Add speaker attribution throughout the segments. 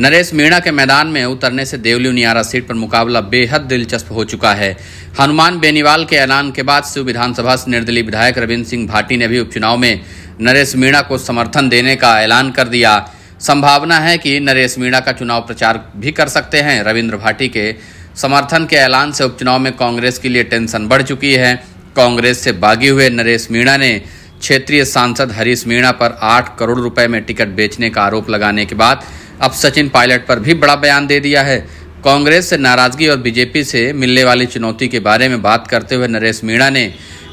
Speaker 1: नरेश मीणा के मैदान में उतरने से देवली उनियारा सीट पर मुकाबला बेहद दिलचस्प हो चुका है हनुमान बेनीवाल के ऐलान के बाद शिव विधानसभा से निर्दलीय विधायक रविंद्र सिंह भाटी ने भी उपचुनाव में नरेश मीणा को समर्थन देने का ऐलान कर दिया संभावना है कि नरेश मीणा का चुनाव प्रचार भी कर सकते हैं रविंद्र भाटी के समर्थन के ऐलान से उपचुनाव में कांग्रेस के लिए टेंशन बढ़ चुकी है कांग्रेस से बागी हुए नरेश मीणा ने क्षेत्रीय सांसद हरीश मीणा पर आठ करोड़ रुपए में टिकट बेचने का आरोप लगाने के बाद अब सचिन पायलट पर भी बड़ा बयान दे दिया है कांग्रेस से नाराजगी और बीजेपी से मिलने वाली चुनौती के बारे में बात करते हुए नरेश मीणा ने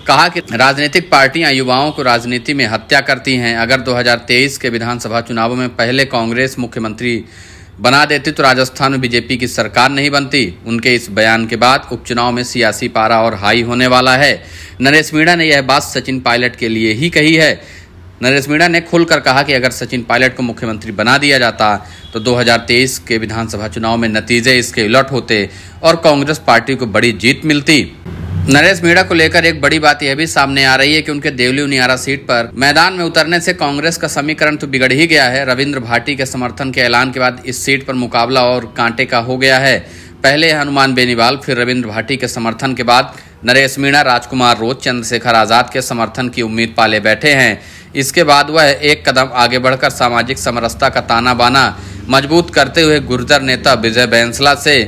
Speaker 1: कहा कि राजनीतिक पार्टियां युवाओं को राजनीति में हत्या करती हैं अगर 2023 के विधानसभा चुनावों में पहले कांग्रेस मुख्यमंत्री बना देती तो राजस्थान में बीजेपी की सरकार नहीं बनती उनके इस बयान के बाद उपचुनाव में सियासी पारा और हाई होने वाला है नरेश मीणा ने यह बात सचिन पायलट के लिए ही कही है नरेश मीणा ने खुलकर कहा कि अगर सचिन पायलट को मुख्यमंत्री बना दिया जाता तो 2023 के विधानसभा चुनाव में नतीजे इसके उलट होते और कांग्रेस पार्टी को बड़ी जीत मिलती नरेश मीणा को लेकर एक बड़ी बात यह भी सामने आ रही है कि उनके देवली उनियारा सीट पर मैदान में उतरने से कांग्रेस का समीकरण तो बिगड़ ही गया है रविन्द्र भाटी के समर्थन के ऐलान के बाद इस सीट पर मुकाबला और कांटे का हो गया है पहले हनुमान बेनीवाल फिर रविन्द्र भाटी के समर्थन के बाद नरेश मीणा राजकुमार रोज चंद्रशेखर आजाद के समर्थन की उम्मीद पाले बैठे हैं इसके बाद वह एक कदम आगे बढ़कर सामाजिक समरसता का ताना बाना मजबूत करते हुए गुर्जर नेता विजय बैंसला से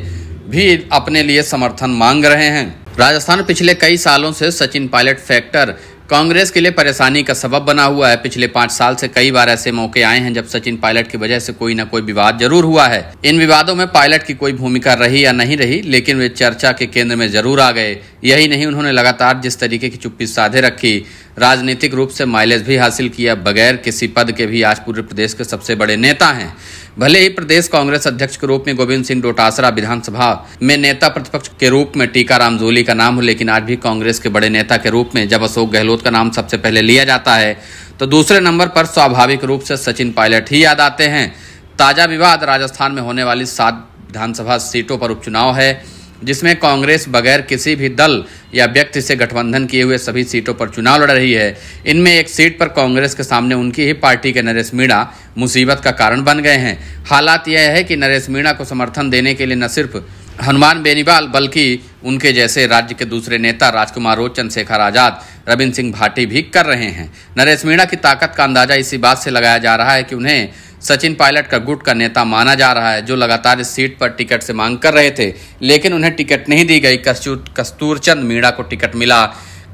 Speaker 1: भी अपने लिए समर्थन मांग रहे हैं राजस्थान पिछले कई सालों से सचिन पायलट फैक्टर कांग्रेस के लिए परेशानी का सबब बना हुआ है पिछले पाँच साल से कई बार ऐसे मौके आए हैं जब सचिन पायलट की वजह से कोई न कोई विवाद जरूर हुआ है इन विवादों में पायलट की कोई भूमिका रही या नहीं रही लेकिन वे चर्चा के केंद्र में जरूर आ गए यही नहीं उन्होंने लगातार जिस तरीके की चुप्पी साधे रखी राजनीतिक रूप से माइलेज भी हासिल किया बगैर किसी पद के भी आज पूरे प्रदेश के सबसे बड़े नेता हैं भले ही प्रदेश कांग्रेस अध्यक्ष के रूप में गोविंद सिंह डोटासरा विधानसभा में नेता प्रतिपक्ष के रूप में राम जोली का नाम हो लेकिन आज भी कांग्रेस के बड़े नेता के रूप में जब अशोक गहलोत का नाम सबसे पहले लिया जाता है तो दूसरे नंबर पर स्वाभाविक रूप से सचिन पायलट ही याद आते हैं ताज़ा विवाद राजस्थान में होने वाली सात विधानसभा सीटों पर उपचुनाव है जिसमें कांग्रेस बगैर किसी भी दल या व्यक्ति से गठबंधन किए हुए सभी सीटों पर चुनाव लड़ रही है इनमें एक सीट पर कांग्रेस के सामने उनकी ही पार्टी के नरेश मीणा मुसीबत का कारण बन गए हैं हालात यह है कि नरेश मीणा को समर्थन देने के लिए न सिर्फ हनुमान बेनीवाल बल्कि उनके जैसे राज्य के दूसरे नेता राजकुमार रोज चंद्रशेखर आजाद रविंद्र सिंह भाटी भी कर रहे हैं नरेश मीणा की ताकत का अंदाजा इसी बात से लगाया जा रहा है कि उन्हें सचिन पायलट का गुट का नेता माना जा रहा है जो लगातार इस सीट पर टिकट से मांग कर रहे थे लेकिन उन्हें टिकट नहीं दी गई कस्तूरचंद मीणा को टिकट मिला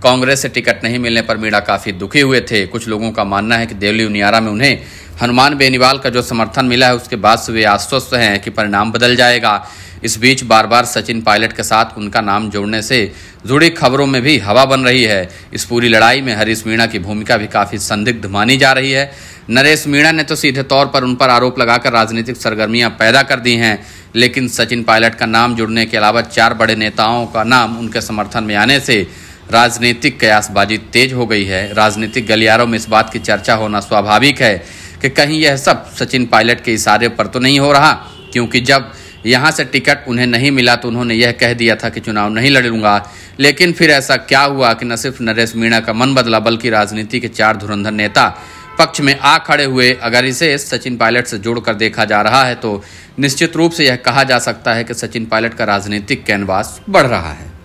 Speaker 1: कांग्रेस से टिकट नहीं मिलने पर मीणा काफी दुखी हुए थे कुछ लोगों का मानना है कि देवली उनियारा में उन्हें हनुमान बेनीवाल का जो समर्थन मिला है उसके बाद से वे आश्वस्त हैं कि परिणाम बदल जाएगा इस बीच बार बार सचिन पायलट के साथ उनका नाम जोड़ने से जुड़ी खबरों में भी हवा बन रही है इस पूरी लड़ाई में हरीश मीणा की भूमिका भी काफ़ी संदिग्ध मानी जा रही है नरेश मीणा ने तो सीधे तौर पर उन पर आरोप लगाकर राजनीतिक सरगर्मियां पैदा कर दी हैं लेकिन सचिन पायलट का नाम जुड़ने के अलावा चार बड़े नेताओं का नाम उनके समर्थन में आने से राजनीतिक कयासबाजी तेज हो गई है राजनीतिक गलियारों में इस बात की चर्चा होना स्वाभाविक है कि कहीं यह सब सचिन पायलट के इशारे पर तो नहीं हो रहा क्योंकि जब यहाँ से टिकट उन्हें नहीं मिला तो उन्होंने यह कह दिया था कि चुनाव नहीं लड़ूंगा लेकिन फिर ऐसा क्या हुआ कि न सिर्फ नरेश मीणा का मन बदला बल्कि राजनीति के चार धुरंधर नेता पक्ष में आ खड़े हुए अगर इसे सचिन पायलट से जोड़कर देखा जा रहा है तो निश्चित रूप से यह कहा जा सकता है कि सचिन पायलट का राजनीतिक कैनवास बढ़ रहा है